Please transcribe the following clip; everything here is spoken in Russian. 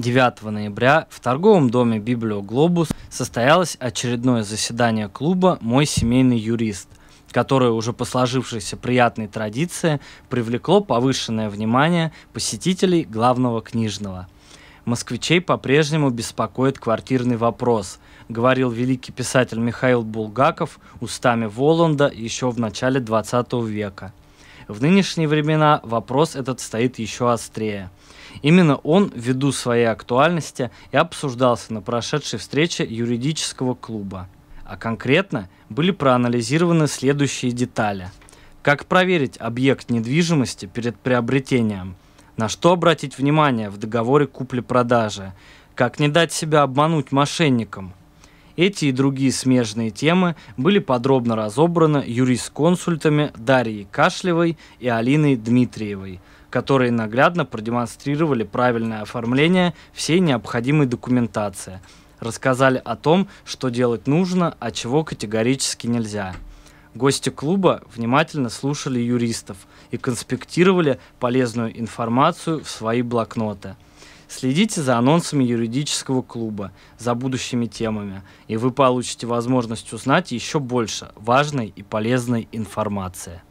9 ноября в торговом доме «Библиоглобус» состоялось очередное заседание клуба «Мой семейный юрист», которое уже по сложившейся приятной традиции привлекло повышенное внимание посетителей главного книжного. Москвичей по-прежнему беспокоит квартирный вопрос, говорил великий писатель Михаил Булгаков устами Воланда еще в начале 20 века – в нынешние времена вопрос этот стоит еще острее. Именно он, ввиду своей актуальности, и обсуждался на прошедшей встрече юридического клуба. А конкретно были проанализированы следующие детали. Как проверить объект недвижимости перед приобретением? На что обратить внимание в договоре купли-продажи? Как не дать себя обмануть мошенникам – эти и другие смежные темы были подробно разобраны юрисконсультами Дарьей Кашлевой и Алиной Дмитриевой, которые наглядно продемонстрировали правильное оформление всей необходимой документации, рассказали о том, что делать нужно, а чего категорически нельзя. Гости клуба внимательно слушали юристов и конспектировали полезную информацию в свои блокноты – Следите за анонсами юридического клуба, за будущими темами, и вы получите возможность узнать еще больше важной и полезной информации.